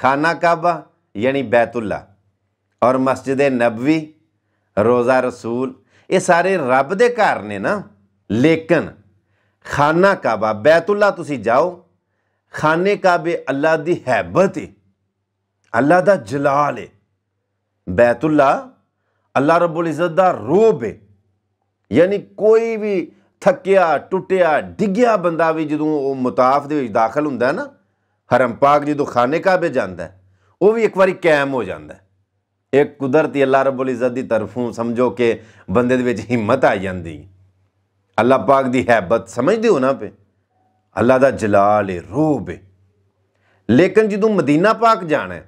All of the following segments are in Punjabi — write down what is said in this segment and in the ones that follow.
ਖਾਨਾ ਕਾਬਾ ਯਾਨੀ ਬੈਤੁੱਲਾ ਔਰ ਮਸਜਿਦ ਨਬਵੀ ਰੋਜ਼ਾ ਰਸੂਲ ਇਹ ਸਾਰੇ ਰੱਬ ਦੇ ਘਰ ਨੇ ਨਾ ਲੇਕਿਨ ਖਾਨਾ ਕਾਬਾ ਬੈਤੁੱਲਾ ਤੁਸੀਂ ਜਾਓ ਖਾਨੇ ਕਾਬੇ ਅੱਲਾ ਦੀ ਹੈਬਤ ਹੈ ਅੱਲਾ ਦਾ ਜਲਾਲ ਹੈ ਬੈਤੁੱਲਾ ਅੱਲਾ ਰੱਬੁਲ ਇਜ਼ਤ ਦਾ ਰੂਬ ਹੈ ਯਾਨੀ ਕੋਈ ਵੀ ਥੱਕਿਆ ਟੁੱਟਿਆ ਡਿੱਗਿਆ ਬੰਦਾ ਵੀ ਜਦੋਂ ਉਹ ਮੁਤਾਫ ਦੇ ਵਿੱਚ ਦਾਖਲ ਹੁੰਦਾ ਹੈ ਨਾ ਹਰਮ ਪਾਕ ਜਦੋਂ ਖਾਨੇ ਕਾਬੇ ਜਾਂਦਾ ਉਹ ਵੀ ਇੱਕ ਵਾਰੀ ਕਾਇਮ ਹੋ ਜਾਂਦਾ ਇੱਕ ਕੁਦਰਤੀ ਅੱਲਾ ਰੱਬੁਲ ਇਜ਼ਤ ਦੀ ਤਰਫੋਂ ਸਮਝੋ ਕਿ ਬੰਦੇ ਦੇ ਵਿੱਚ ਹਿੰਮਤ ਆ ਜਾਂਦੀ ਅੱਲਾ ਪਾਕ ਦੀ ਹੈਬਤ ਸਮਝਦੇ ਹੋ ਨਾ ਪੇ ਅੱਲਾ ਦਾ ਜਲਾਲ ਹੈ ਰੂਬ ਹੈ ਲੇਕਿਨ ਜਦੋਂ ਮਦੀਨਾ ਪਾਕ ਜਾਣਾ ਹੈ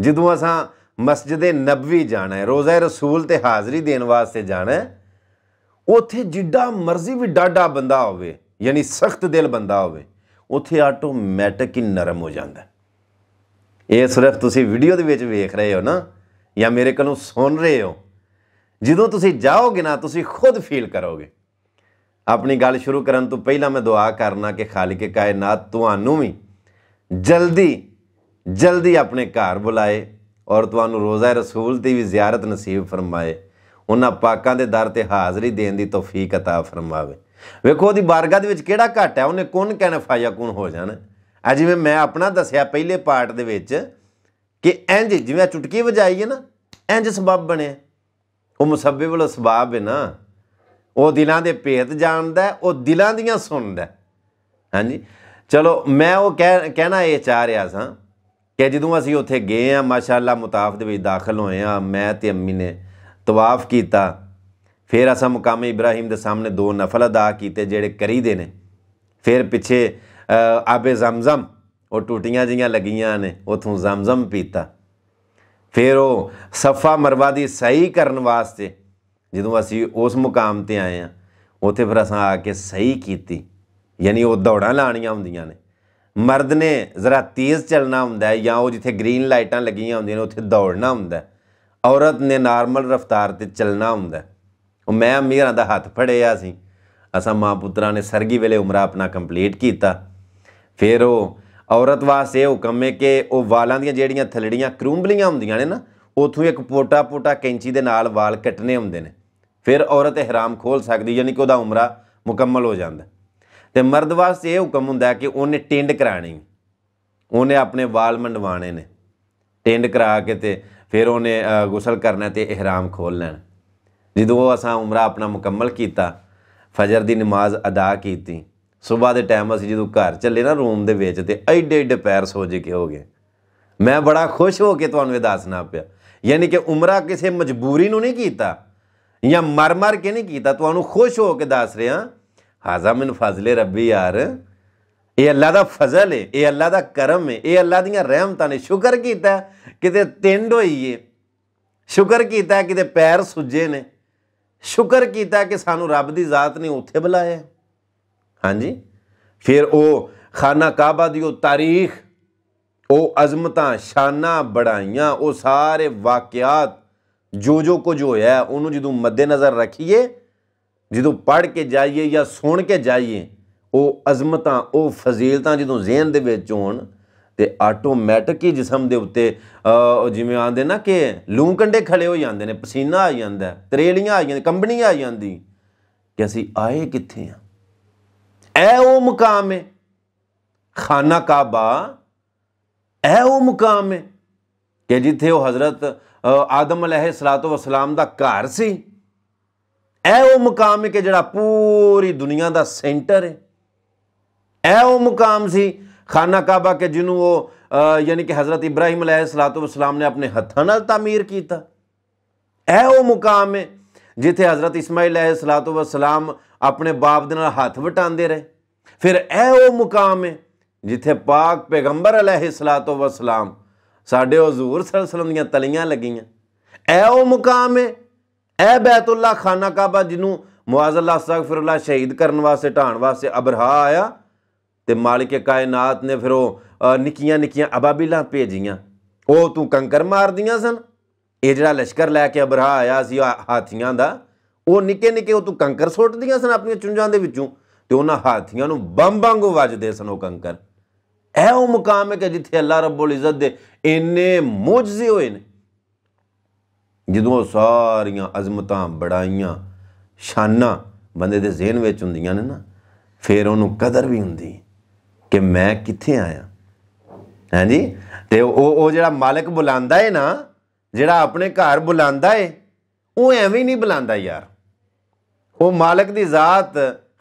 ਜਦੋਂ ਅਸਾਂ ਮਸਜਿਦ ਨਬਵੀ ਜਾਣਾ ਹੈ ਰੋਜ਼ਾ ਰਸੂਲ ਤੇ ਹਾਜ਼ਰੀ ਦੇਣ ਵਾਸਤੇ ਜਾਣਾ ਉੱਥੇ ਉਥੇ ਜਿੱਡਾ ਮਰਜ਼ੀ ਵੀ ਡਾਡਾ ਬੰਦਾ ਹੋਵੇ ਯਾਨੀ ਸਖਤ ਦਿਲ ਬੰਦਾ ਹੋਵੇ ਉੱਥੇ ਆਟੋਮੈਟਿਕ ਹੀ ਨਰਮ ਹੋ ਜਾਂਦਾ ਇਹ ਸਿਰਫ ਤੁਸੀਂ ਵੀਡੀਓ ਦੇ ਵਿੱਚ ਵੇਖ ਰਹੇ ਹੋ ਨਾ ਜਾਂ ਮੇਰੇ ਕੋਲੋਂ ਸੁਣ ਰਹੇ ਹੋ ਜਦੋਂ ਤੁਸੀਂ ਜਾਓਗੇ ਨਾ ਤੁਸੀਂ ਖੁਦ ਫੀਲ ਕਰੋਗੇ ਆਪਣੀ ਗੱਲ ਸ਼ੁਰੂ ਕਰਨ ਤੋਂ ਪਹਿਲਾਂ ਮੈਂ ਦੁਆ ਕਰਨਾ ਕਿ ਖਾਲਿਕ ਕਾਇਨਾਤ ਤੁਹਾਨੂੰ ਵੀ ਜਲਦੀ ਜਲਦੀ ਆਪਣੇ ਘਰ ਬੁਲਾਏ ਔਰ ਤੁਹਾਨੂੰ ਰੋਜ਼ਾ ਰਸੂਲ ਦੀ ਵੀ ਜ਼ਿਆਰਤ ਨਸੀਬ ਫਰਮਾਏ ਉਹਨਾਂ ਪਾਕਾਂ ਦੇ ਦਰ ਤੇ ਹਾਜ਼ਰੀ ਦੇਣ ਦੀ ਤੌਫੀਕ عطا ਫਰਮਾਵੇ ਵੇਖੋ ਉਹਦੀ ਬਾਰਗਾ ਦੇ ਵਿੱਚ ਕਿਹੜਾ ਘਟ ਹੈ ਉਹਨੇ ਕੌਣ ਕਹਿਣਾ ਯਕੂਨ ਹੋ ਜਾਣਾ ਆ ਜਿਵੇਂ ਮੈਂ ਆਪਣਾ ਦੱਸਿਆ ਪਹਿਲੇ ਪਾਰਟ ਦੇ ਵਿੱਚ ਕਿ ਇੰਜ ਜਿਵੇਂ ਚੁਟਕੀ ਵਜਾਈ ਹੈ ਨਾ ਇੰਜ ਸਬਬ ਬਣਿਆ ਉਹ ਮਸਬਬ ਵਾਲਾ ਸਬਬ ਹੈ ਨਾ ਉਹ ਦਿਲਾਂ ਦੇ ਭੇਤ ਜਾਣਦਾ ਉਹ ਦਿਲਾਂ ਦੀਆਂ ਸੁਣਦਾ ਹਾਂਜੀ ਚਲੋ ਮੈਂ ਉਹ ਕਹਿਣਾ ਇਹ ਚਾਹ ਰਿਹਾ ਸਾਂ ਕਿ ਜਦੋਂ ਅਸੀਂ ਉੱਥੇ ਗਏ ਆ ਮਾਸ਼ਾਅੱਲਾ ਮੁਤਾਫ ਦੇ ਵਿੱਚ ਦਾਖਲ ਹੋਏ ਆ ਮੈਂ ਤੇ ਅੰਮੀ ਨੇ ਤਵਾਫ ਕੀਤਾ ਫਿਰ ਅਸਾਂ ਮੁਕਾਮ ਇਬਰਾਹੀਮ ਦੇ ਸਾਹਮਣੇ ਦੋ ਨਫਲ ਅਦਾ ਕੀਤੇ ਜਿਹੜੇ ਕਰੀਦੇ ਨੇ ਫਿਰ ਪਿੱਛੇ ਆਬੇ ਜ਼ਮਜ਼ਮ ਉਹ ਟੂਟੀਆਂ ਜੀਆਂ ਲੱਗੀਆਂ ਨੇ ਉਥੋਂ ਜ਼ਮਜ਼ਮ ਪੀਤਾ ਫਿਰ ਉਹ ਸਫਾ ਮਰਵਾ ਦੀ ਸਹੀ ਕਰਨ ਵਾਸਤੇ ਜਦੋਂ ਅਸੀਂ ਉਸ ਮੁਕਾਮ ਤੇ ਆਏ ਆ ਉਥੇ ਫਿਰ ਅਸਾਂ ਆ ਕੇ ਸਹੀ ਕੀਤੀ ਯਾਨੀ ਉਹ ਦੌੜਾਂ ਲਾਣੀਆਂ ਹੁੰਦੀਆਂ ਨੇ ਮਰਦ ਨੇ ਜ਼ਰਾ ਤੇਜ਼ ਚੱਲਣਾ ਹੁੰਦਾ ਹੈ ਜਾਂ ਉਹ ਜਿੱਥੇ ਗ੍ਰੀਨ ਲਾਈਟਾਂ ਲੱਗੀਆਂ ਹੁੰਦੀਆਂ ਨੇ ਉੱਥੇ ਦੌੜਨਾ ਹੁੰਦਾ ਔਰਤ ਨੇ ਨਾਰਮਲ ਰਫ਼ਤਾਰ ਤੇ ਚੱਲਣਾ ਹੁੰਦਾ ਮੈਂ ਅਮੀਰਾਂ ਦਾ ਹੱਥ ਫੜਿਆ ਸੀ ਅਸਾਂ ਮਾਂ ਪੁੱਤਰਾਂ ਨੇ ਸਰਗੀ ਵੇਲੇ ਉਮਰਾ ਆਪਣਾ ਕੰਪਲੀਟ ਕੀਤਾ ਫਿਰ ਉਹ ਔਰਤ ਵਾਸਤੇ ਹੁਕਮ ਹੈ ਕਿ ਉਹ ਵਾਲਾਂ ਦੀਆਂ ਜਿਹੜੀਆਂ ਥਲੜੀਆਂ ਕਰੂੰਬਲੀਆਂ ਹੁੰਦੀਆਂ ਨੇ ਨਾ ਉਥੋਂ ਇੱਕ ਪੋਟਾ ਪੋਟਾ ਕੈਂਚੀ ਦੇ ਨਾਲ ਵਾਲ ਕੱਟਨੇ ਹੁੰਦੇ ਨੇ ਫਿਰ ਔਰਤ ਇਹਰਾਮ ਖੋਲ ਸਕਦੀ ਯਾਨੀ ਕਿ ਉਹਦਾ ਉਮਰਾ ਮੁਕੰਮਲ ਹੋ ਜਾਂਦਾ ਤੇ ਮਰਦ ਵਾਸਤੇ ਇਹ ਹੁਕਮ ਹੁੰਦਾ ਕਿ ਉਹਨੇ ਟਿੰਡ ਕਰਾਣੀ ਉਹਨੇ ਆਪਣੇ ਵਾਲ ਮੰਡਵਾਣੇ ਨੇ ਟਿੰਡ ਕਰਾ ਕੇ ਤੇ ਫਿਰ ਉਹਨੇ ਗੁਸਲ ਕਰਨਾ ਤੇ ਇਹਰਾਮ ਖੋਲ ਲੈਣਾ ਜਦੋਂ ਅਸਾਂ ਉਮਰਾ ਆਪਣਾ ਮੁਕੰਮਲ ਕੀਤਾ ਫਜਰ ਦੀ ਨਮਾਜ਼ ਅਦਾ ਕੀਤੀ ਸਵੇਰ ਦੇ ਟਾਈਮ ਅਸੀਂ ਜਦੋਂ ਘਰ ਚੱਲੇ ਨਾ ਰੂਮ ਦੇ ਵਿੱਚ ਤੇ ਐਡੇ ਐਡੇ ਪੈਰ ਸੋਜ ਕੇ ਹੋ ਗਏ ਮੈਂ ਬੜਾ ਖੁਸ਼ ਹੋ ਕੇ ਤੁਹਾਨੂੰ ਇਹ ਦੱਸਣਾ ਪਿਆ ਯਾਨੀ ਕਿ ਉਮਰਾ ਕਿਸੇ ਮਜਬੂਰੀ ਨੂੰ ਨਹੀਂ ਕੀਤਾ ਜਾਂ ਮਰਮਰ ਕੇ ਨਹੀਂ ਕੀਤਾ ਤੁਹਾਨੂੰ ਖੁਸ਼ ਹੋ ਕੇ ਦੱਸ ਰਿਹਾ ਹਾਜ਼ਾ ਮਨ ਫਜ਼ਲੇ ਰੱਬੀ ਯਾਰ ਇਹ ਅੱਲਾ ਦਾ ਫਜ਼ਲ ਹੈ ਇਹ ਅੱਲਾ ਦਾ ਕਰਮ ਹੈ ਇਹ ਅੱਲਾ ਦੀਆਂ ਰਹਿਮਤਾਂ ਨੇ ਸ਼ੁਕਰ ਕੀਤਾ ਕਿਤੇ ਟਿੰਡ ਹੋਈ ਏ ਸ਼ੁਕਰ ਕੀਤਾ ਕਿਤੇ ਪੈਰ ਸੁੱਜੇ ਨੇ ਸ਼ੁਕਰ ਕੀਤਾ ਕਿ ਸਾਨੂੰ ਰੱਬ ਦੀ ਜ਼ਾਤ ਨੇ ਉੱਥੇ ਬੁਲਾਇਆ ਹਾਂਜੀ ਫਿਰ ਉਹ ਖਾਨਾ ਕਾਬਾ ਦੀ ਉਹ ਤਾਰੀਖ ਉਹ ਅਜ਼ਮਤਾਂ ਸ਼ਾਨਾਂ ਬੜਾਈਆਂ ਉਹ ਸਾਰੇ ਵਾਕਿਆਤ ਜੋ ਜੋ ਕੁਝ ਹੋਇਆ ਉਹਨੂੰ ਜਦੋਂ ਮੱਦੇ ਨਜ਼ਰ ਰੱਖੀਏ ਜਦੋਂ ਪੜ੍ਹ ਕੇ ਜਾਈਏ ਜਾਂ ਸੁਣ ਕੇ ਜਾਈਏ ਉਹ ਅਜ਼ਮਤਾਂ ਉਹ ਫਜ਼ੀਲਤਾਂ ਜਦੋਂ ਜ਼ਿਹਨ ਦੇ ਵਿੱਚ ਹੋਣ ਤੇ ਆਟੋਮੈਟਿਕ ਹੀ ਜਿਸਮ ਦੇ ਉੱਤੇ ਜਿਵੇਂ ਆਂਦੇ ਨਾ ਕਿ ਲੂ ਕੰਡੇ ਖੜੇ ਹੋ ਜਾਂਦੇ ਨੇ ਪਸੀਨਾ ਆ ਜਾਂਦਾ ਤਰੇਲੀਆਂ ਆ ਜਾਂਦੀਆਂ ਕੰਬਣੀ ਆ ਜਾਂਦੀ ਕਿ ਅਸੀਂ ਆਏ ਕਿੱਥੇ ਆ ਐ ਉਹ ਮੁਕਾਮ ਹੈ ਖਾਨਾ ਕਾਬਾ ਐ ਉਹ ਮੁਕਾਮ ਹੈ ਕਿ ਜਿੱਥੇ ਉਹ ਹਜ਼ਰਤ ਆਦਮ ਅਲੈਹ ਸਲਾਤੋ ਵਸਲਾਮ ਦਾ ਘਰ ਸੀ ਐ ਉਹ ਮੁਕਾਮ ਹੈ ਕਿ ਜਿਹੜਾ ਪੂਰੀ ਦੁਨੀਆ ਦਾ ਸੈਂਟਰ ਹੈ ਐ ਉਹ ਮੁਕਾਮ ਸੀ खाना काबा के जिन्हों वो यानी कि हज़रत इब्राहिम सलात सलातम ने अपने हथा तमीर किया वो मुकाम है जिथे हज़रत सलात सलातम अपने बाप के हथ वटाते रहे फिर यह मुकाम है जिथे पाक पैगंबर अलह सलात वसलाम साढ़े हजूर सलसलम दलिया लगियां ए मुकाम है ऐ बैतुल्ला खाना काबा जिन्हों मुआज अल्लाह सक फिर शहीद करने वास्ते ढाण वास्ते अबरहा आया ਤੇ ਮਾਲਕ ਕਾਇਨਾਤ ਨੇ ਫਿਰ ਉਹ ਨਿੱਕੀਆਂ ਨਿੱਕੀਆਂ ਅਬਾਬਿਲਾਂ ਭੇਜੀਆਂ ਉਹ ਤੂੰ ਕੰਕਰ ਮਾਰਦੀਆਂ ਸਨ ਇਹ ਜਿਹੜਾ ਲਸ਼ਕਰ ਲੈ ਕੇ ਅਬਰਾ ਆਇਆ ਸੀ ਹਾਥੀਆਂ ਦਾ ਉਹ ਨਿੱਕੇ ਨਿੱਕੇ ਉਹ ਤੂੰ ਕੰਕਰ ਸੁੱਟਦੀਆਂ ਸਨ ਆਪਣੀਆਂ ਚੁੰਝਾਂ ਦੇ ਵਿੱਚੋਂ ਤੇ ਉਹਨਾਂ ਹਾਥੀਆਂ ਨੂੰ ਬੰਬ ਵਾਂਗੂ ਵੱਜਦੇ ਸਨ ਉਹ ਕੰਕਰ ਇਹ ਉਹ ਮੁਕਾਮ ਹੈ ਕਿ ਜਿੱਥੇ ਅੱਲਾ ਰੱਬੁਲ ਇੱਜ਼ਤ ਦੇ ਇੰਨੇ ਮੁਜਜ਼ੇ ਹੋਏ ਨੇ ਜਦੋਂ ਸਾਰੀਆਂ ਅਜ਼ਮਤਾਂ ਬੜਾਈਆਂ ਸ਼ਾਨਾਂ ਬੰਦੇ ਦੇ ਜ਼ਿਹਨ ਵਿੱਚ ਹੁੰਦੀਆਂ ਨੇ ਨਾ ਫਿਰ ਉਹਨੂੰ ਕਦਰ ਵੀ ਹੁੰਦੀ ਕਿ ਮੈਂ ਕਿੱਥੇ ਆਇਆ ਹਾਂਜੀ ਤੇ ਉਹ ਉਹ ਜਿਹੜਾ ਮਾਲਕ ਬੁਲਾਉਂਦਾ ਏ ਨਾ ਜਿਹੜਾ ਆਪਣੇ ਘਰ ਬੁਲਾਉਂਦਾ ਏ ਉਹ ਐਵੇਂ ਨਹੀਂ ਬੁਲਾਉਂਦਾ ਯਾਰ ਉਹ ਮਾਲਕ ਦੀ ਜ਼ਾਤ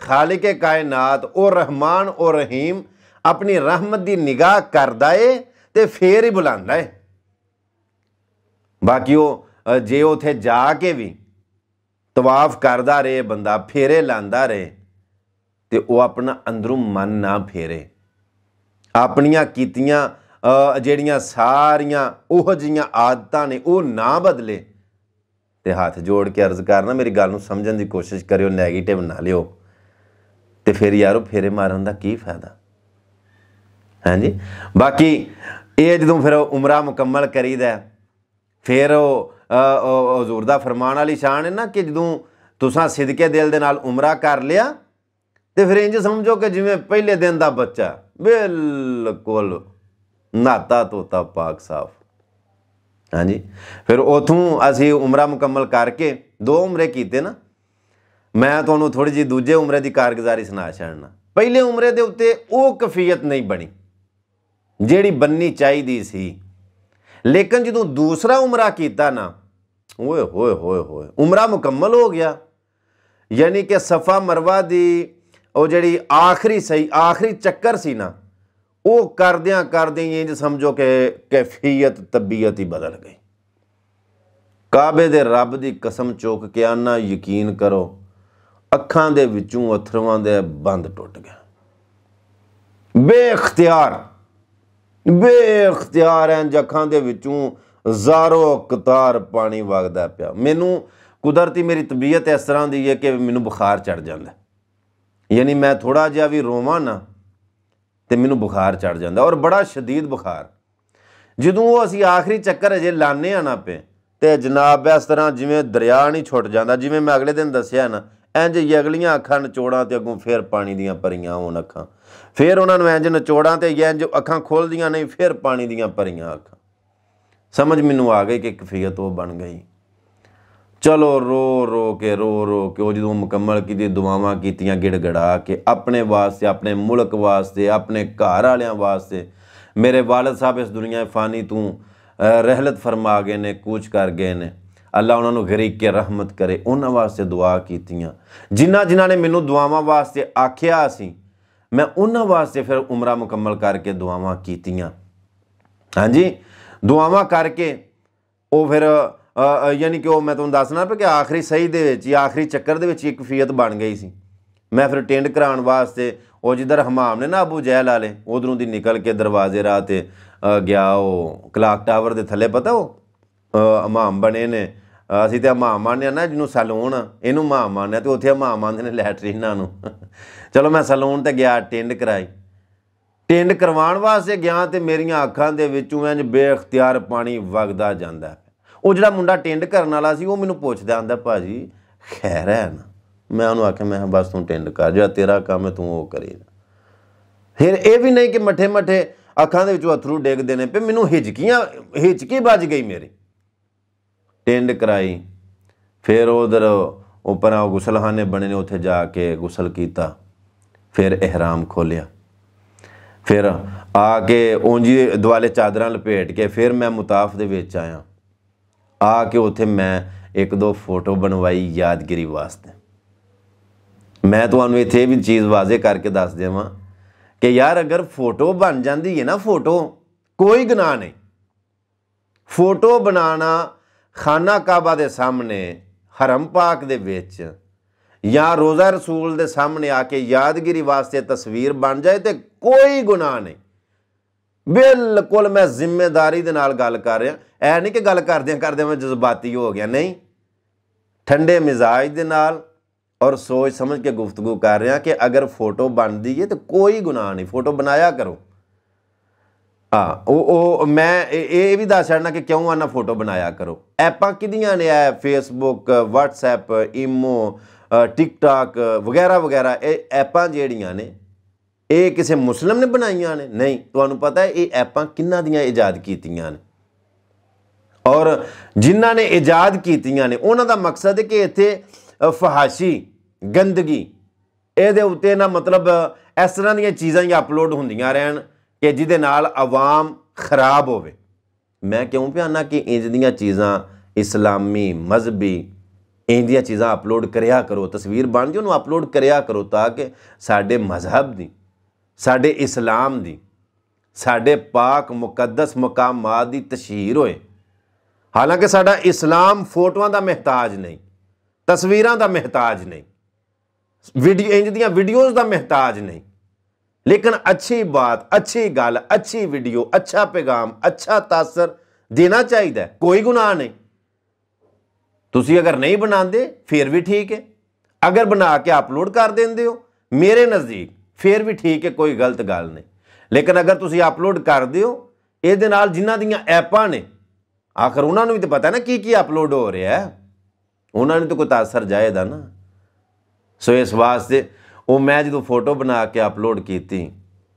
ਖਾਲਿਕ ਕਾਇਨਾਤ ਉਹ ਰਹਿਮਾਨ ਉਹ ਰਹੀਮ ਆਪਣੀ ਰਹਿਮਤ ਦੀ ਨਿਗਾਹ ਕਰਦਾ ਏ ਤੇ ਫੇਰ ਹੀ ਬੁਲਾਉਂਦਾ ਏ ਬਾਕੀ ਉਹ ਜੇ ਉਥੇ ਜਾ ਕੇ ਵੀ ਤਵਾਫ ਕਰਦਾ ਰਹੇ ਬੰਦਾ ਫੇਰੇ ਲਾਂਦਾ ਰਹੇ ਤੇ ਉਹ ਆਪਣਾ ਅੰਦਰੋਂ ਮਨ ਨਾ ਫੇਰੇ ਆਪਣੀਆਂ ਕੀਤੀਆਂ ਜਿਹੜੀਆਂ ਸਾਰੀਆਂ ਉਹ ਜੀਆਂ ਆਦਤਾਂ ਨੇ ਉਹ ਨਾ ਬਦਲੇ ਤੇ ਹੱਥ ਜੋੜ ਕੇ ਅਰਜ਼ ਕਰਨਾ ਮੇਰੀ ਗੱਲ ਨੂੰ ਸਮਝਣ ਦੀ ਕੋਸ਼ਿਸ਼ ਕਰਿਓ 네ਗੇਟਿਵ ਨਾ ਲਿਓ ਤੇ ਫਿਰ ਯਾਰੋ ਫੇਰੇ ਮਾਰਨ ਦਾ ਕੀ ਫਾਇਦਾ ਹਾਂਜੀ ਬਾਕੀ ਇਹ ਜਦੋਂ ਫਿਰ ਉਮਰਾ ਮੁਕੰਮਲ ਕਰੀਦਾ ਫਿਰ ਉਹ ਹਜ਼ੂਰ ਦਾ ਫਰਮਾਨ ਵਾਲੀ ਸ਼ਾਨ ਹੈ ਨਾ ਕਿ ਜਦੋਂ ਤੁਸੀਂ ਸਿੱਧਕੇ ਦਿਲ ਦੇ ਨਾਲ ਉਮਰਾ ਕਰ ਲਿਆ ਤੇ ਫਿਰ ਇੰਜ ਸਮਝੋ ਕਿ ਜਿਵੇਂ ਪਹਿਲੇ ਦਿਨ ਦਾ ਬੱਚਾ ਬਿਲਕੁਲ ਨਾਤਾ ਤੋਤਾ ਪਾਕ ਸਾਫ ਹਾਂਜੀ ਫਿਰ ਉਥੋਂ ਅਸੀਂ ਉਮਰਾ ਮੁਕੰਮਲ ਕਰਕੇ ਦੋ ਉਮਰੇ ਕੀਤੇ ਨਾ ਮੈਂ ਤੁਹਾਨੂੰ ਥੋੜੀ ਜੀ ਦੂਜੇ ਉਮਰੇ ਦੀ ਕਾਰਗੁਜ਼ਾਰੀ ਸੁਣਾ ਛੜਨਾ ਪਹਿਲੇ ਉਮਰੇ ਦੇ ਉੱਤੇ ਉਹ ਕਫੀਅਤ ਨਹੀਂ ਬਣੀ ਜਿਹੜੀ ਬੰਨੀ ਚਾਹੀਦੀ ਸੀ ਲੇਕਿਨ ਜਦੋਂ ਦੂਸਰਾ ਉਮਰਾ ਕੀਤਾ ਨਾ ਓਏ ਹੋਏ ਹੋਏ ਹੋਏ ਉਮਰਾ ਮੁਕੰਮਲ ਹੋ ਗਿਆ ਯਾਨੀ ਕਿ ਸਫਾ ਮਰਵਾ ਦੀ ਉਹ ਜਿਹੜੀ ਆਖਰੀ ਸਹੀ ਆਖਰੀ ਚੱਕਰ ਸੀ ਨਾ ਉਹ ਕਰਦਿਆਂ ਕਰਦਿਆਂ ਇੰਜ ਸਮਝੋ ਕਿ ਕੈਫੀਅਤ ਤਬੀਅਤ ਹੀ ਬਦਲ ਗਈ ਕਾਬੇ ਦੇ ਰੱਬ ਦੀ ਕਸਮ ਚੋਕ ਕੇ ਆਨਾ ਯਕੀਨ ਕਰੋ ਅੱਖਾਂ ਦੇ ਵਿੱਚੋਂ ਅਥਰਵਾਂ ਦੇ ਬੰਦ ਟੁੱਟ ਗਿਆ ਬੇਇਖਤਿਆਰ ਬੇਇਖਤਿਆਰ ਐਂ ਜੱਖਾਂ ਦੇ ਵਿੱਚੋਂ ਜ਼ਾਰੋ ਕਤਾਰ ਪਾਣੀ ਵਗਦਾ ਪਿਆ ਮੈਨੂੰ ਕੁਦਰਤੀ ਮੇਰੀ ਤਬੀਅਤ ਇਸ ਤਰ੍ਹਾਂ ਦੀ ਹੈ ਕਿ ਮੈਨੂੰ ਬੁਖਾਰ ਚੜ ਜਾਂਦਾ ਯਾਨੀ ਮੈਂ ਥੋੜਾ ਜਿਹਾ ਵੀ ਰੋਵਾਂ ਨਾ ਤੇ ਮੈਨੂੰ ਬੁਖਾਰ ਚੜ ਜਾਂਦਾ ਔਰ ਬੜਾ ਸ਼ਦੀਦ ਬੁਖਾਰ ਜਦੋਂ ਉਹ ਅਸੀਂ ਆਖਰੀ ਚੱਕਰ ਅਜੇ ਲਾਣੇ ਆ ਨਾ ਪਏ ਤੇ ਜਨਾਬ ਇਸ ਤਰ੍ਹਾਂ ਜਿਵੇਂ ਦਰਿਆ ਨਹੀਂ ਛੁੱਟ ਜਾਂਦਾ ਜਿਵੇਂ ਮੈਂ ਅਗਲੇ ਦਿਨ ਦੱਸਿਆ ਨਾ ਇੰਜ ਅਗਲੀਆਂ ਅੱਖਾਂ ਨਚੋੜਾਂ ਤੇ ਅੱਗੋਂ ਫੇਰ ਪਾਣੀ ਦੀਆਂ ਪਰੀਆਂ ਹੋਣ ਅੱਖਾਂ ਫੇਰ ਉਹਨਾਂ ਨੂੰ ਇੰਜ ਨਚੋੜਾਂ ਤੇ ਇੰਜ ਅੱਖਾਂ ਖੋਲਦੀਆਂ ਨਹੀਂ ਫੇਰ ਪਾਣੀ ਦੀਆਂ ਪਰੀਆਂ ਅੱਖਾਂ ਸਮਝ ਮੈਨੂੰ ਆ ਗਈ ਕਿ ਕਫੀਅਤ ਉਹ ਬਣ ਗਈ चलो रो रो के रो रो के वो जो मुकम्मल की दुआव की गिड़गड़ा के अपने वास्ते अपने मुल्क वास्ते अपने घर आलिया वास्ते मेरे वालद साहब इस दुनिया फानी तू रहलत फरमा गए ने कूच कर गए ने अल्लाह उन्होंने गरीक के रहमत करे उन्होंने वास्ते दुआ कीतियाँ जिन्हें जिन्ह ने मैनू दुआव वास्ते आख्या मैं उन्होंने वास्ते फिर उम्र मुकम्मल करके दुआव कीतियाँ हाँ जी दुआव करके वो फिर ਯਾਨੀ ਕਿ ਉਹ ਮੈਂ ਤੁਹਾਨੂੰ ਦੱਸਣਾ ਪਿਆ ਕਿ ਆਖਰੀ ਸਹੀ ਦੇ ਵਿੱਚ ਹੀ ਆਖਰੀ ਚੱਕਰ ਦੇ ਵਿੱਚ ਇੱਕ ਫੀਅਤ ਬਣ ਗਈ ਸੀ ਮੈਂ ਫਿਰ ਟੈਂਡ ਕਰਾਉਣ ਵਾਸਤੇ ਉਹ ਜਿੱਧਰ ਹਮਾਮ ਨੇ ਨਾ ਅਬੂ ਜਹਿਲ ਵਾਲੇ ਉਧਰੋਂ ਦੀ ਨਿਕਲ ਕੇ ਦਰਵਾਜ਼ੇ ਰਾਹ ਤੇ ਗਿਆ ਉਹ ਕਲਾਕ ਟਾਵਰ ਦੇ ਥੱਲੇ ਪਤਾ ਉਹ ਹਮਾਮ ਬਣੇ ਨੇ ਅਸੀਂ ਤੇ ਹਮਾਮ ਮੰਨਿਆ ਨਾ ਜਿਹਨੂੰ ਸੈਲੂਨ ਇਹਨੂੰ ਹਮਾਮ ਮੰਨਿਆ ਤੇ ਉੱਥੇ ਹਮਾਮ ਮੰਨਦੇ ਨੇ ਲੈਟਰੀਨਾਂ ਨੂੰ ਚਲੋ ਮੈਂ ਸੈਲੂਨ ਤੇ ਗਿਆ ਟੈਂਡ ਕਰਾਈ ਟੈਂਡ ਕਰਵਾਉਣ ਵਾਸਤੇ ਗਿਆ ਤੇ ਮੇਰੀਆਂ ਅੱਖਾਂ ਦੇ ਵਿੱਚੋਂ ਇੰਜ ਬੇਇਖਤਿਆਰ ਪਾਣੀ ਵਗਦਾ ਜਾਂਦਾ ਉਹ ਜਿਹੜਾ ਮੁੰਡਾ ਟੈਂਡ ਕਰਨ ਵਾਲਾ ਸੀ ਉਹ ਮੈਨੂੰ ਪੁੱਛਦਾ ਆਂਦਾ ਭਾਜੀ ਖੈਰ ਹੈ ਨਾ ਮੈਂ ਉਹਨੂੰ ਆਖਿਆ ਮੈਂ ਬਸ ਤੂੰ ਟੈਂਡ ਕਰ ਜਾ ਤੇਰਾ ਕੰਮ ਹੈ ਤੂੰ ਉਹ ਕਰੇ ਫਿਰ ਇਹ ਵੀ ਨਹੀਂ ਕਿ ਮੱਠੇ ਮੱਠੇ ਅੱਖਾਂ ਦੇ ਵਿੱਚੋਂ ਅਥਰੂ ਡੇਗਦੇ ਨੇ ਪੇ ਮੈਨੂੰ ਹਿਜਕੀਆਂ ਹਿਜਕੀ ਵੱਜ ਗਈ ਮੇਰੇ ਟੈਂਡ ਕਰਾਈ ਫਿਰ ਉਧਰ ਉਪਰ ਆ ਗੁਸਲਖਾਨੇ ਬਣੇ ਨੇ ਉੱਥੇ ਜਾ ਕੇ ਗੁਸਲ ਕੀਤਾ ਫਿਰ ਇਹਰਾਮ ਖੋਲਿਆ ਫਿਰ ਆ ਕੇ ਉਂਜੀ ਦੁਆਲੇ ਚਾਦਰਾਂ ਲਪੇਟ ਕੇ ਫਿਰ ਮੈਂ ਮੁਤਾਫ ਦੇ ਵਿੱਚ ਆਇਆ ਆ ਕੇ ਉੱਥੇ ਮੈਂ ਇੱਕ ਦੋ ਫੋਟੋ ਬਣਵਾਈ ਯਾਦਗਿਰੀ ਵਾਸਤੇ ਮੈਂ ਤੁਹਾਨੂੰ ਇੱਥੇ ਵੀ ਚੀਜ਼ ਵਾਜ਼ੇ ਕਰਕੇ ਦੱਸ ਦੇਵਾਂ ਕਿ ਯਾਰ ਅਗਰ ਫੋਟੋ ਬਣ ਜਾਂਦੀ ਹੈ ਨਾ ਫੋਟੋ ਕੋਈ ਗੁਨਾਹ ਨਹੀਂ ਫੋਟੋ ਬਣਾਣਾ ਖਾਨਾ ਕਾਬਾ ਦੇ ਸਾਹਮਣੇ ਹਰਮ ਪਾਕ ਦੇ ਵਿੱਚ ਜਾਂ ਰੋਜ਼ਾ ਰਸੂਲ ਦੇ ਸਾਹਮਣੇ ਆ ਕੇ ਯਾਦਗਿਰੀ ਵਾਸਤੇ ਤਸਵੀਰ ਬਣ ਜਾਏ ਤੇ ਕੋਈ ਗੁਨਾਹ ਨਹੀਂ ਬਿਲਕੁਲ ਮੈਂ ਜ਼ਿੰਮੇਵਾਰੀ ਦੇ ਨਾਲ ਗੱਲ ਕਰ ਰਿਹਾ ਐ ਨਹੀਂ ਕਿ ਗੱਲ ਕਰਦਿਆਂ ਕਰਦਿਆਂ ਮੈਂ ਜਜ਼ਬਾਤੀ ਹੋ ਗਿਆ ਨਹੀਂ ਠੰਡੇ ਮਿਜ਼ਾਜ ਦੇ ਨਾਲ ਔਰ ਸੋਚ ਸਮਝ ਕੇ ਗੁਫ਼ਤਗੂ ਕਰ ਰਿਹਾ ਕਿ ਅਗਰ ਫੋਟੋ ਬਣਦੀ ਏ ਤਾਂ ਕੋਈ ਗੁਨਾਹ ਨਹੀਂ ਫੋਟੋ ਬਣਾਇਆ ਕਰੋ ਆ ਉਹ ਉਹ ਮੈਂ ਇਹ ਵੀ ਦੱਸ ਛੜਨਾ ਕਿ ਕਿਉਂ ਆਨਾ ਫੋਟੋ ਬਣਾਇਆ ਕਰੋ ਐਪਾਂ ਕਿਦੀਆਂ ਨੇ ਆ ਫੇਸਬੁੱਕ WhatsApp ਇਮੋ ਟਿਕਟੌਕ ਵਗੈਰਾ ਵਗੈਰਾ ਇਹ ਐਪਾਂ ਜਿਹੜੀਆਂ ਨੇ ਇਹ ਕਿਸੇ ਮੁਸਲਮ ਨੇ ਬਣਾਈਆਂ ਨੇ ਨਹੀਂ ਤੁਹਾਨੂੰ ਪਤਾ ਹੈ ਇਹ ਐਪਾਂ ਕਿੰਨਾਂ ਦੀਆਂ ਇਜਾਦ ਕੀਤੀਆਂ ਨੇ ਔਰ ਜਿਨ੍ਹਾਂ ਨੇ ਇਜਾਦ ਕੀਤੀਆਂ ਨੇ ਉਹਨਾਂ ਦਾ ਮਕਸਦ ਹੈ ਕਿ ਇੱਥੇ ਫਹਾਸ਼ੀ ਗੰਦਗੀ ਇਹਦੇ ਉੱਤੇ ਨਾ ਮਤਲਬ ਇਸ ਤਰ੍ਹਾਂ ਦੀਆਂ ਚੀਜ਼ਾਂ ਹੀ ਅਪਲੋਡ ਹੁੰਦੀਆਂ ਰਹਿਣ ਕਿ ਜਿਹਦੇ ਨਾਲ ਆਵਾਮ ਖਰਾਬ ਹੋਵੇ ਮੈਂ ਕਿਉਂ ਪਿਆਨਾ ਕਿ ਇੰਜ ਦੀਆਂ ਚੀਜ਼ਾਂ ਇਸਲਾਮੀ ਮਜ਼ਬੀ ਇੰਜ ਦੀਆਂ ਚੀਜ਼ਾਂ ਅਪਲੋਡ ਕਰਿਆ ਕਰੋ ਤਸਵੀਰ ਬਣ ਜੇ ਨੂੰ ਅਪਲੋਡ ਕਰਿਆ ਕਰੋ ਤਾਂ ਕਿ ਸਾਡੇ ਮਜ਼ਹਬ ਦੀ ਸਾਡੇ ਇਸਲਾਮ ਦੀ ਸਾਡੇ ਪਾਕ ਮੁਕੱਦਸ ਮਕਾਮਾਂ ਦੀ ਤਸ਼ਹੀਰ ਹੋਏ ਹਾਲਾਂਕਿ ਸਾਡਾ ਇਸਲਾਮ ਫੋਟੋਆਂ ਦਾ ਮਹਤਾਜ ਨਹੀਂ ਤਸਵੀਰਾਂ ਦਾ ਮਹਤਾਜ ਨਹੀਂ ਵੀਡੀਓ ਇੰਜ ਦੀਆਂ ਵੀਡੀਓਜ਼ ਦਾ ਮਹਤਾਜ ਨਹੀਂ ਲੇਕਿਨ ਅੱਛੀ ਬਾਤ ਅੱਛੀ ਗੱਲ ਅੱਛੀ ਵੀਡੀਓ ਅੱਛਾ ਪੈਗਾਮ ਅੱਛਾ ਤਾਸਰ ਦੇਣਾ ਚਾਹੀਦਾ ਕੋਈ ਗੁਨਾਹ ਨਹੀਂ ਤੁਸੀਂ ਅਗਰ ਨਹੀਂ ਬਣਾਉਂਦੇ ਫਿਰ ਵੀ ਠੀਕ ਹੈ ਅਗਰ ਬਣਾ ਕੇ ਅਪਲੋਡ ਕਰ ਦਿੰਦੇ ਹੋ ਮੇਰੇ ਨਜ਼ਦੀਕ ਫੇਰ ਵੀ ਠੀਕ ਹੈ ਕੋਈ ਗਲਤ ਗੱਲ ਨਹੀਂ ਲੇਕਿਨ ਅਗਰ ਤੁਸੀਂ ਅਪਲੋਡ ਕਰਦੇ ਹੋ ਇਹਦੇ ਨਾਲ ਜਿਨ੍ਹਾਂ ਦੀਆਂ ਐਪਾਂ ਨੇ ਆਖਰ ਉਹਨਾਂ ਨੂੰ ਵੀ ਤਾਂ ਪਤਾ ਨਾ ਕੀ ਕੀ ਅਪਲੋਡ ਹੋ ਰਿਹਾ ਹੈ ਉਹਨਾਂ ਨੂੰ ਤਾਂ ਕੋਈ ਤਾਸਰ ਜਾਏਦਾ ਨਾ ਸੋ ਇਸ ਵਾਸਤੇ ਉਹ ਮੈਂ ਜਦੋਂ ਫੋਟੋ ਬਣਾ ਕੇ ਅਪਲੋਡ ਕੀਤੀ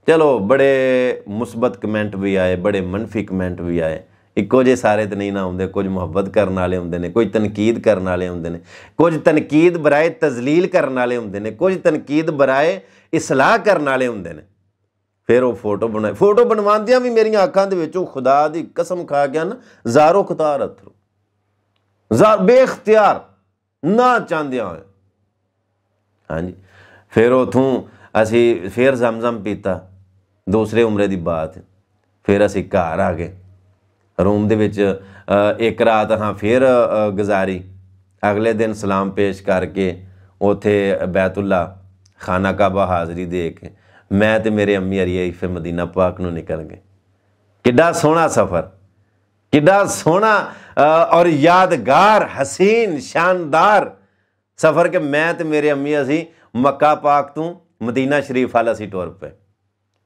ਚਲੋ ਬੜੇ ਮੁਸਬਤ ਕਮੈਂਟ ਵੀ ਆਏ ਬੜੇ ਮਨਫੀ ਕਮੈਂਟ ਵੀ ਆਏ ਇੱਕੋ ਜੇ ਸਾਰੇ ਤੇ ਨਹੀਂ ਨਾ ਹੁੰਦੇ ਕੁਝ ਮੁਹੱਬਤ ਕਰਨ ਵਾਲੇ ਹੁੰਦੇ ਨੇ ਕੁਝ ਤਨਕੀਦ ਕਰਨ ਵਾਲੇ ਹੁੰਦੇ ਨੇ ਕੁਝ ਤਨਕੀਦ ਬਰਾਏ ਤਜ਼ਲੀਲ ਕਰਨ ਵਾਲੇ ਹੁੰਦੇ ਨੇ ਕੁਝ ਤਨਕੀਦ ਬਰਾਏ ਇਸਲਾਹ ਕਰਨ ਵਾਲੇ ਹੁੰਦੇ ਨੇ ਫਿਰ ਉਹ ਫੋਟੋ ਬਣਾਏ ਫੋਟੋ ਬਣਵਾਉਂਦਿਆਂ ਵੀ ਮੇਰੀਆਂ ਅੱਖਾਂ ਦੇ ਵਿੱਚ ਉਹ ਖੁਦਾ ਦੀ ਕਸਮ ਖਾ ਗਿਆ ਨਾ ਜ਼ਾਰੋ ਖਤਾਰ ਅਥਰੂ ਜ਼ਾਰ ਬੇਇਖਤਿਆਰ ਨਾ ਚਾਹਦਿਆਂ ਹਾਂਜੀ ਫਿਰ ਉਥੋਂ ਅਸੀਂ ਫਿਰ ਜ਼ਮਜ਼ਮ ਪੀਤਾ ਦੂਸਰੇ ਉਮਰੇ ਦੀ ਬਾਤ ਫਿਰ ਅਸੀਂ ਘਰ ਆ ਗਏ ਰੂਮ ਦੇ ਵਿੱਚ ਇੱਕ ਰਾਤ ਹਾਂ ਫਿਰ ਗੁਜ਼ਾਰੀ ਅਗਲੇ ਦਿਨ ਸਲਾਮ ਪੇਸ਼ ਕਰਕੇ ਉਥੇ ਬੈਤੁੱਲਾ ਖਾਨਾ ਕਾਬਾ ਹਾਜ਼ਰੀ ਦੇ ਕੇ ਮੈਂ ਤੇ ਮੇਰੇ ਅੰਮੀ ਅਰੀਏ ਫਿਰ ਮਦੀਨਾ ਪਾਕ ਨੂੰ ਨਿਕਲ ਗਏ ਕਿੱਡਾ ਸੋਹਣਾ ਸਫ਼ਰ ਕਿੱਡਾ ਸੋਹਣਾ ਔਰ ਯਾਦਗਾਰ ਹਸੀਨ ਸ਼ਾਨਦਾਰ ਸਫ਼ਰ ਕਿ ਮੈਂ ਤੇ ਮੇਰੇ ਅੰਮੀ ਅਸੀਂ ਮੱਕਾ ਪਾਕ ਤੋਂ ਮਦੀਨਾ ਸ਼ਰੀਫ ਹਾਲ ਅਸੀਂ ਟੁਰ ਪਏ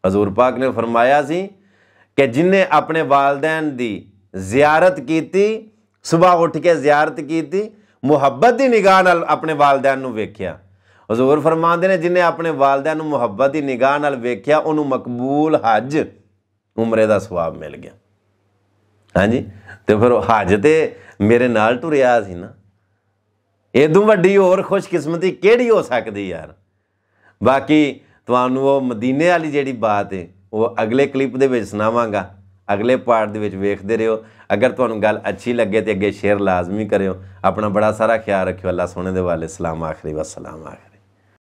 ਹਜ਼ੂਰ ਪਾਕ ਨੇ ਫਰਮਾਇਆ ਸੀ ਕਿ ਜਿਨੇ ਆਪਣੇ ਵਾਲਦੈਨ ਦੀ ਜ਼ਿਆਰਤ ਕੀਤੀ ਸਵੇਰ ਉੱਠ ਕੇ ਜ਼ਿਆਰਤ ਕੀਤੀ ਮੁਹੱਬਤ ਦੀ ਨਿਗਾਹ ਨਾਲ ਆਪਣੇ ਵਾਲਦੈਨ ਨੂੰ ਵੇਖਿਆ ਹਜ਼ੂਰ ਫਰਮਾਉਂਦੇ ਨੇ ਜਿਨੇ ਆਪਣੇ ਵਾਲਦੈਨ ਨੂੰ ਮੁਹੱਬਤ ਦੀ ਨਿਗਾਹ ਨਾਲ ਵੇਖਿਆ ਉਹਨੂੰ ਮਕਬੂਲ ਹਜ ਉਮਰੇ ਦਾ ਸਵਾਬ ਮਿਲ ਗਿਆ ਹਾਂਜੀ ਤੇ ਫਿਰ ਹਜ ਤੇ ਮੇਰੇ ਨਾਲ ਟੁਰਿਆ ਸੀ ਨਾ ਇਦੋਂ ਵੱਡੀ ਹੋਰ ਖੁਸ਼ਕਿਸਮਤੀ ਕਿਹੜੀ ਹੋ ਸਕਦੀ ਯਾਰ ਬਾਕੀ ਤੁਹਾਨੂੰ ਉਹ ਮਦੀਨੇ ਵਾਲੀ ਜਿਹੜੀ ਬਾਤ ਹੈ ਉਹ ਅਗਲੇ ਕਲਿੱਪ ਦੇ ਵਿੱਚ ਸੁਣਾਵਾਂਗਾ ਅਗਲੇ ਪਾਰਟ ਦੇ ਵਿੱਚ ਵੇਖਦੇ ਰਹੋ ਅਗਰ ਤੁਹਾਨੂੰ ਗੱਲ ਅੱਛੀ ਲੱਗੇ ਤੇ ਅੱਗੇ ਸ਼ੇਅਰ ਲਾਜ਼ਮੀ ਕਰਿਓ ਆਪਣਾ ਬੜਾ ਸਾਰਾ ਖਿਆਲ ਰੱਖਿਓ ਅੱਲਾ ਸੋਹਣੇ ਦੇ ਵਾਲੇ ਸਲਾਮ ਆਖਰੀ ਵਸਲਾਮ ਆਖਰੀ